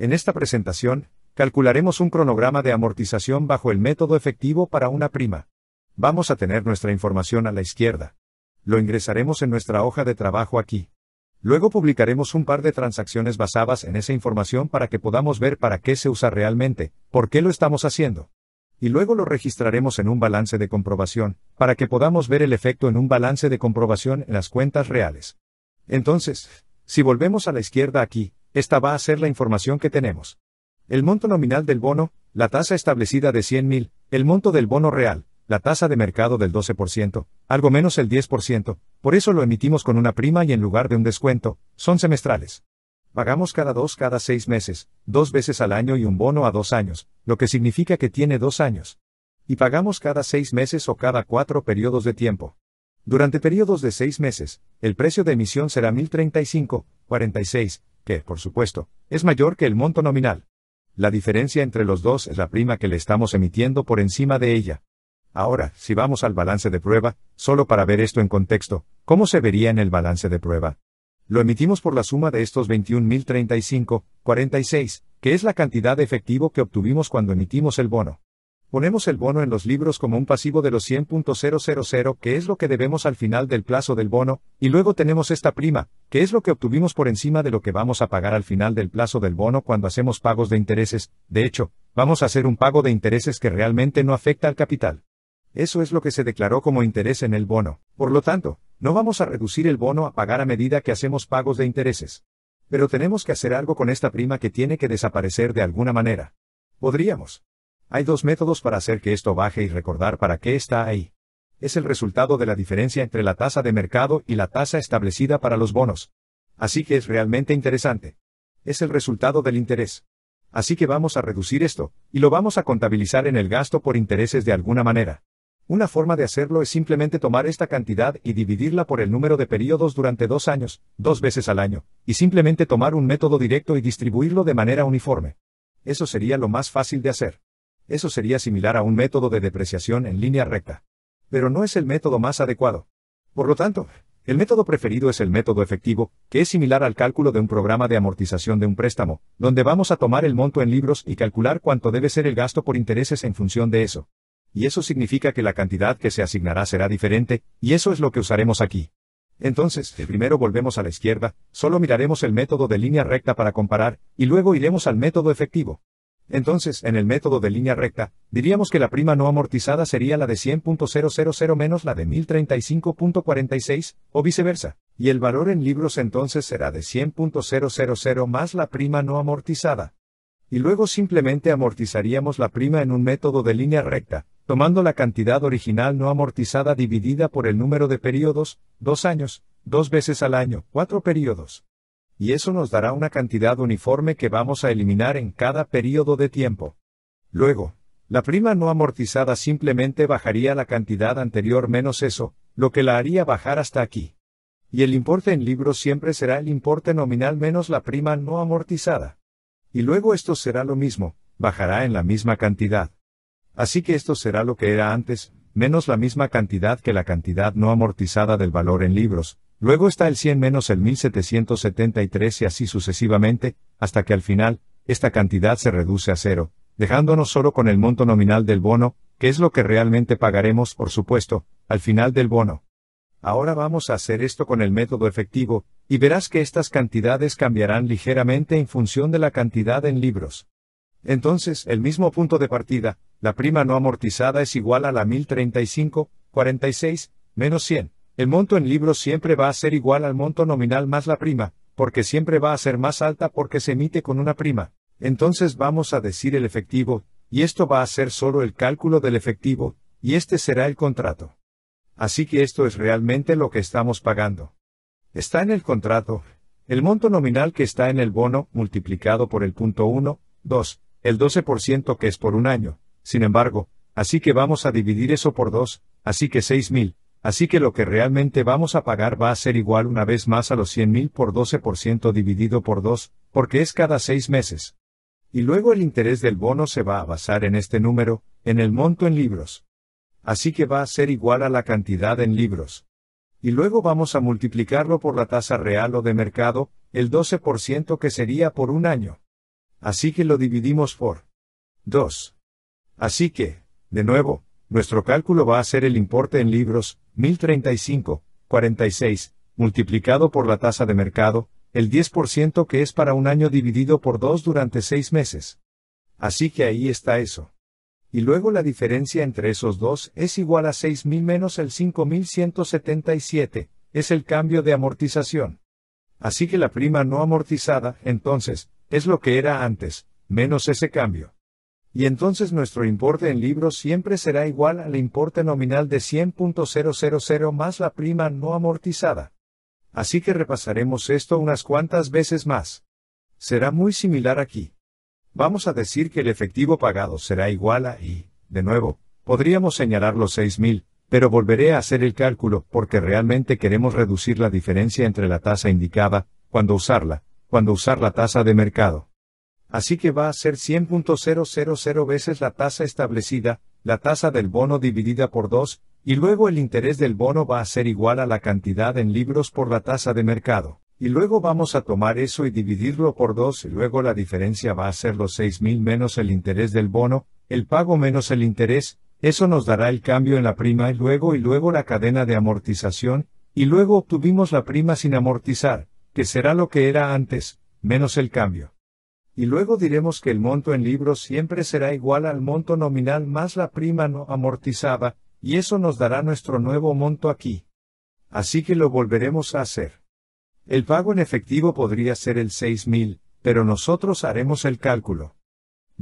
En esta presentación, calcularemos un cronograma de amortización bajo el método efectivo para una prima. Vamos a tener nuestra información a la izquierda. Lo ingresaremos en nuestra hoja de trabajo aquí. Luego publicaremos un par de transacciones basadas en esa información para que podamos ver para qué se usa realmente, por qué lo estamos haciendo. Y luego lo registraremos en un balance de comprobación, para que podamos ver el efecto en un balance de comprobación en las cuentas reales. Entonces, si volvemos a la izquierda aquí, esta va a ser la información que tenemos. El monto nominal del bono, la tasa establecida de 100.000, el monto del bono real, la tasa de mercado del 12%, algo menos el 10%, por eso lo emitimos con una prima y en lugar de un descuento, son semestrales. Pagamos cada dos cada seis meses, dos veces al año y un bono a dos años, lo que significa que tiene dos años. Y pagamos cada seis meses o cada cuatro periodos de tiempo. Durante periodos de seis meses, el precio de emisión será 1035, 46, que, por supuesto, es mayor que el monto nominal. La diferencia entre los dos es la prima que le estamos emitiendo por encima de ella. Ahora, si vamos al balance de prueba, solo para ver esto en contexto, ¿cómo se vería en el balance de prueba? Lo emitimos por la suma de estos 21.035,46, que es la cantidad de efectivo que obtuvimos cuando emitimos el bono. Ponemos el bono en los libros como un pasivo de los 100.000, que es lo que debemos al final del plazo del bono, y luego tenemos esta prima, que es lo que obtuvimos por encima de lo que vamos a pagar al final del plazo del bono cuando hacemos pagos de intereses, de hecho, vamos a hacer un pago de intereses que realmente no afecta al capital. Eso es lo que se declaró como interés en el bono. Por lo tanto, no vamos a reducir el bono a pagar a medida que hacemos pagos de intereses. Pero tenemos que hacer algo con esta prima que tiene que desaparecer de alguna manera. Podríamos hay dos métodos para hacer que esto baje y recordar para qué está ahí. Es el resultado de la diferencia entre la tasa de mercado y la tasa establecida para los bonos. Así que es realmente interesante. Es el resultado del interés. Así que vamos a reducir esto, y lo vamos a contabilizar en el gasto por intereses de alguna manera. Una forma de hacerlo es simplemente tomar esta cantidad y dividirla por el número de periodos durante dos años, dos veces al año, y simplemente tomar un método directo y distribuirlo de manera uniforme. Eso sería lo más fácil de hacer eso sería similar a un método de depreciación en línea recta. Pero no es el método más adecuado. Por lo tanto, el método preferido es el método efectivo, que es similar al cálculo de un programa de amortización de un préstamo, donde vamos a tomar el monto en libros y calcular cuánto debe ser el gasto por intereses en función de eso. Y eso significa que la cantidad que se asignará será diferente, y eso es lo que usaremos aquí. Entonces, primero volvemos a la izquierda, solo miraremos el método de línea recta para comparar, y luego iremos al método efectivo. Entonces, en el método de línea recta, diríamos que la prima no amortizada sería la de 100.000 menos la de 1035.46, o viceversa, y el valor en libros entonces será de 100.000 más la prima no amortizada. Y luego simplemente amortizaríamos la prima en un método de línea recta, tomando la cantidad original no amortizada dividida por el número de periodos, dos años, dos veces al año, cuatro periodos y eso nos dará una cantidad uniforme que vamos a eliminar en cada periodo de tiempo. Luego, la prima no amortizada simplemente bajaría la cantidad anterior menos eso, lo que la haría bajar hasta aquí. Y el importe en libros siempre será el importe nominal menos la prima no amortizada. Y luego esto será lo mismo, bajará en la misma cantidad. Así que esto será lo que era antes, menos la misma cantidad que la cantidad no amortizada del valor en libros, Luego está el 100 menos el 1773 y así sucesivamente, hasta que al final, esta cantidad se reduce a cero, dejándonos solo con el monto nominal del bono, que es lo que realmente pagaremos, por supuesto, al final del bono. Ahora vamos a hacer esto con el método efectivo, y verás que estas cantidades cambiarán ligeramente en función de la cantidad en libros. Entonces, el mismo punto de partida, la prima no amortizada es igual a la 1035, 46, menos 100. El monto en libros siempre va a ser igual al monto nominal más la prima, porque siempre va a ser más alta porque se emite con una prima. Entonces vamos a decir el efectivo, y esto va a ser solo el cálculo del efectivo, y este será el contrato. Así que esto es realmente lo que estamos pagando. Está en el contrato, el monto nominal que está en el bono, multiplicado por el punto 1, 2, el 12% que es por un año. Sin embargo, así que vamos a dividir eso por 2, así que 6.000 así que lo que realmente vamos a pagar va a ser igual una vez más a los 100.000 por 12% dividido por 2, porque es cada 6 meses. Y luego el interés del bono se va a basar en este número, en el monto en libros. Así que va a ser igual a la cantidad en libros. Y luego vamos a multiplicarlo por la tasa real o de mercado, el 12% que sería por un año. Así que lo dividimos por 2. Así que, de nuevo, nuestro cálculo va a ser el importe en libros, 1035, 46, multiplicado por la tasa de mercado, el 10% que es para un año dividido por 2 durante 6 meses. Así que ahí está eso. Y luego la diferencia entre esos dos es igual a 6.000 menos el 5.177, es el cambio de amortización. Así que la prima no amortizada, entonces, es lo que era antes, menos ese cambio y entonces nuestro importe en libros siempre será igual al importe nominal de 100.000 más la prima no amortizada. Así que repasaremos esto unas cuantas veces más. Será muy similar aquí. Vamos a decir que el efectivo pagado será igual a y, de nuevo, podríamos señalar los 6.000, pero volveré a hacer el cálculo porque realmente queremos reducir la diferencia entre la tasa indicada, cuando usarla, cuando usar la tasa de mercado así que va a ser 100.000 veces la tasa establecida, la tasa del bono dividida por 2, y luego el interés del bono va a ser igual a la cantidad en libros por la tasa de mercado. Y luego vamos a tomar eso y dividirlo por 2 y luego la diferencia va a ser los 6.000 menos el interés del bono, el pago menos el interés, eso nos dará el cambio en la prima y luego y luego la cadena de amortización, y luego obtuvimos la prima sin amortizar, que será lo que era antes, menos el cambio y luego diremos que el monto en libros siempre será igual al monto nominal más la prima no amortizada, y eso nos dará nuestro nuevo monto aquí. Así que lo volveremos a hacer. El pago en efectivo podría ser el 6.000, pero nosotros haremos el cálculo.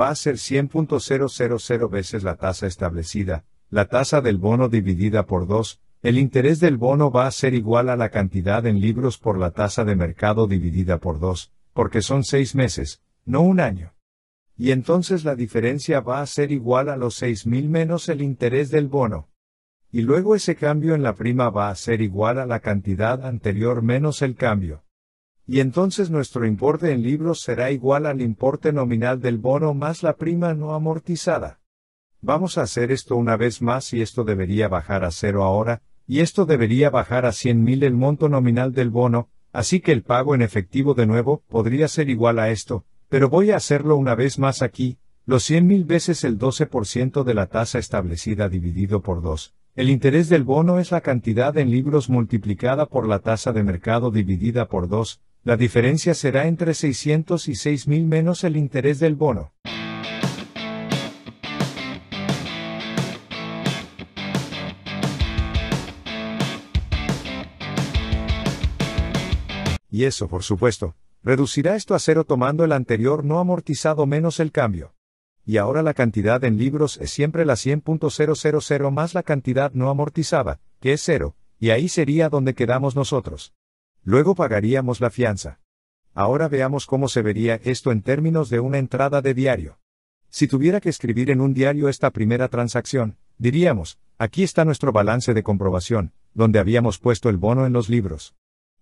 Va a ser 100.000 veces la tasa establecida, la tasa del bono dividida por 2, el interés del bono va a ser igual a la cantidad en libros por la tasa de mercado dividida por 2, porque son seis meses, no un año. Y entonces la diferencia va a ser igual a los 6.000 menos el interés del bono. Y luego ese cambio en la prima va a ser igual a la cantidad anterior menos el cambio. Y entonces nuestro importe en libros será igual al importe nominal del bono más la prima no amortizada. Vamos a hacer esto una vez más y esto debería bajar a cero ahora, y esto debería bajar a 100.000 el monto nominal del bono, así que el pago en efectivo de nuevo podría ser igual a esto, pero voy a hacerlo una vez más aquí, los 100.000 veces el 12% de la tasa establecida dividido por 2. El interés del bono es la cantidad en libros multiplicada por la tasa de mercado dividida por 2, la diferencia será entre 600 y 6.000 menos el interés del bono. Y eso, por supuesto, Reducirá esto a cero tomando el anterior no amortizado menos el cambio. Y ahora la cantidad en libros es siempre la 100.000 más la cantidad no amortizada, que es cero, y ahí sería donde quedamos nosotros. Luego pagaríamos la fianza. Ahora veamos cómo se vería esto en términos de una entrada de diario. Si tuviera que escribir en un diario esta primera transacción, diríamos, aquí está nuestro balance de comprobación, donde habíamos puesto el bono en los libros.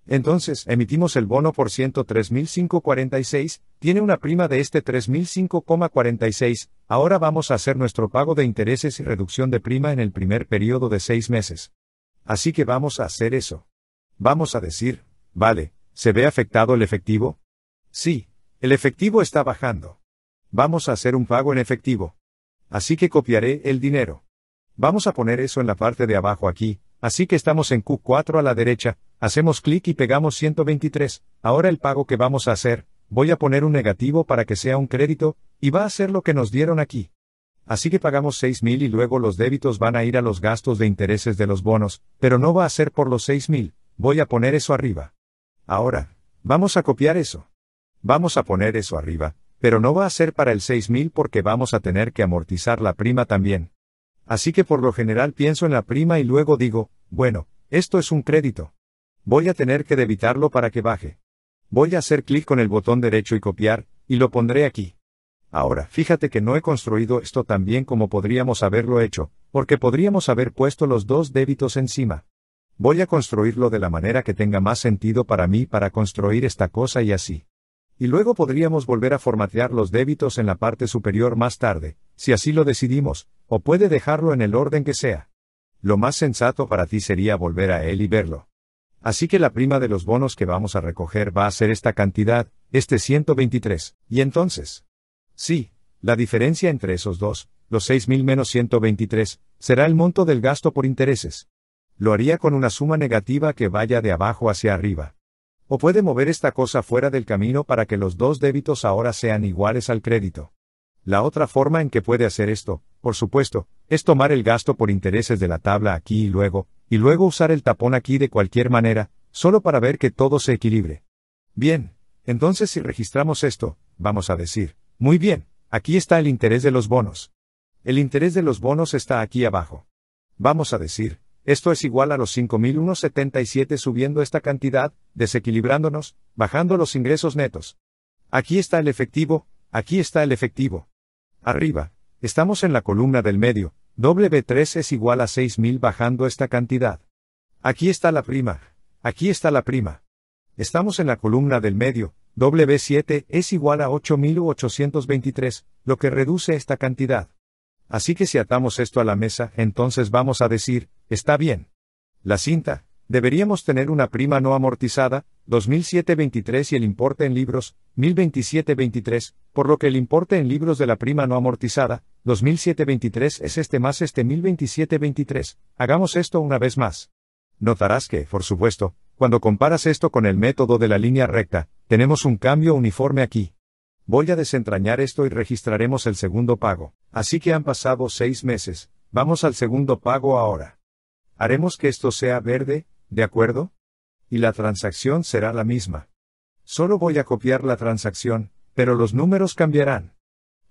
Entonces, emitimos el bono por 103.546, tiene una prima de este 3.546. ahora vamos a hacer nuestro pago de intereses y reducción de prima en el primer periodo de seis meses. Así que vamos a hacer eso. Vamos a decir, vale, ¿se ve afectado el efectivo? Sí, el efectivo está bajando. Vamos a hacer un pago en efectivo. Así que copiaré el dinero. Vamos a poner eso en la parte de abajo aquí, así que estamos en Q4 a la derecha, Hacemos clic y pegamos 123, ahora el pago que vamos a hacer, voy a poner un negativo para que sea un crédito, y va a ser lo que nos dieron aquí. Así que pagamos 6.000 y luego los débitos van a ir a los gastos de intereses de los bonos, pero no va a ser por los 6.000, voy a poner eso arriba. Ahora, vamos a copiar eso. Vamos a poner eso arriba, pero no va a ser para el 6.000 porque vamos a tener que amortizar la prima también. Así que por lo general pienso en la prima y luego digo, bueno, esto es un crédito. Voy a tener que debitarlo para que baje. Voy a hacer clic con el botón derecho y copiar, y lo pondré aquí. Ahora, fíjate que no he construido esto tan bien como podríamos haberlo hecho, porque podríamos haber puesto los dos débitos encima. Voy a construirlo de la manera que tenga más sentido para mí para construir esta cosa y así. Y luego podríamos volver a formatear los débitos en la parte superior más tarde, si así lo decidimos, o puede dejarlo en el orden que sea. Lo más sensato para ti sería volver a él y verlo. Así que la prima de los bonos que vamos a recoger va a ser esta cantidad, este 123. ¿Y entonces? Sí, la diferencia entre esos dos, los 6.000 menos 123, será el monto del gasto por intereses. Lo haría con una suma negativa que vaya de abajo hacia arriba. O puede mover esta cosa fuera del camino para que los dos débitos ahora sean iguales al crédito. La otra forma en que puede hacer esto, por supuesto, es tomar el gasto por intereses de la tabla aquí y luego, y luego usar el tapón aquí de cualquier manera, solo para ver que todo se equilibre. Bien, entonces si registramos esto, vamos a decir, muy bien, aquí está el interés de los bonos. El interés de los bonos está aquí abajo. Vamos a decir, esto es igual a los 5.177 subiendo esta cantidad, desequilibrándonos, bajando los ingresos netos. Aquí está el efectivo, aquí está el efectivo. Arriba, estamos en la columna del medio, W3 es igual a 6.000 bajando esta cantidad. Aquí está la prima. Aquí está la prima. Estamos en la columna del medio, W7 es igual a 8.823, lo que reduce esta cantidad. Así que si atamos esto a la mesa, entonces vamos a decir, está bien. La cinta, Deberíamos tener una prima no amortizada, 2007-23 y el importe en libros, 1027-23, por lo que el importe en libros de la prima no amortizada, 2007 es este más este 1027-23. Hagamos esto una vez más. Notarás que, por supuesto, cuando comparas esto con el método de la línea recta, tenemos un cambio uniforme aquí. Voy a desentrañar esto y registraremos el segundo pago. Así que han pasado seis meses, vamos al segundo pago ahora. Haremos que esto sea verde, ¿De acuerdo? Y la transacción será la misma. Solo voy a copiar la transacción, pero los números cambiarán.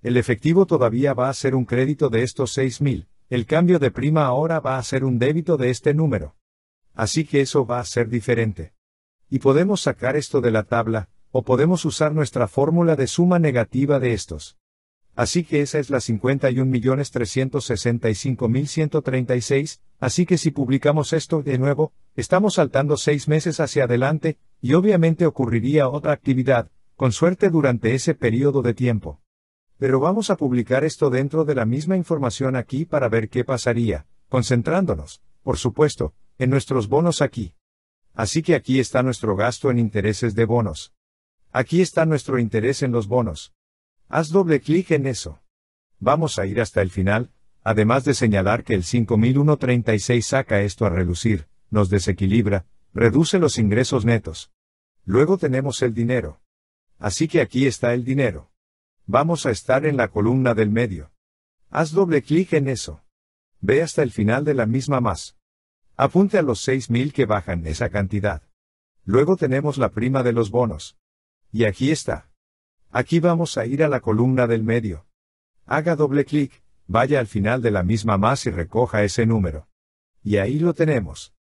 El efectivo todavía va a ser un crédito de estos 6.000, el cambio de prima ahora va a ser un débito de este número. Así que eso va a ser diferente. Y podemos sacar esto de la tabla, o podemos usar nuestra fórmula de suma negativa de estos. Así que esa es la 51.365.136, así que si publicamos esto de nuevo, estamos saltando seis meses hacia adelante, y obviamente ocurriría otra actividad, con suerte durante ese periodo de tiempo. Pero vamos a publicar esto dentro de la misma información aquí para ver qué pasaría, concentrándonos, por supuesto, en nuestros bonos aquí. Así que aquí está nuestro gasto en intereses de bonos. Aquí está nuestro interés en los bonos. Haz doble clic en eso. Vamos a ir hasta el final, además de señalar que el 5136 saca esto a relucir, nos desequilibra, reduce los ingresos netos. Luego tenemos el dinero. Así que aquí está el dinero. Vamos a estar en la columna del medio. Haz doble clic en eso. Ve hasta el final de la misma más. Apunte a los 6.000 que bajan esa cantidad. Luego tenemos la prima de los bonos. Y aquí está. Aquí vamos a ir a la columna del medio. Haga doble clic, vaya al final de la misma más y recoja ese número. Y ahí lo tenemos.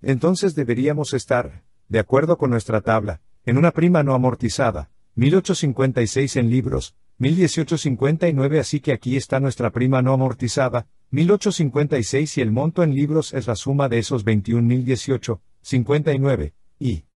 Entonces deberíamos estar, de acuerdo con nuestra tabla, en una prima no amortizada, 1856 en libros, 1859 así que aquí está nuestra prima no amortizada, 1856 y el monto en libros es la suma de esos 21.018, 59, y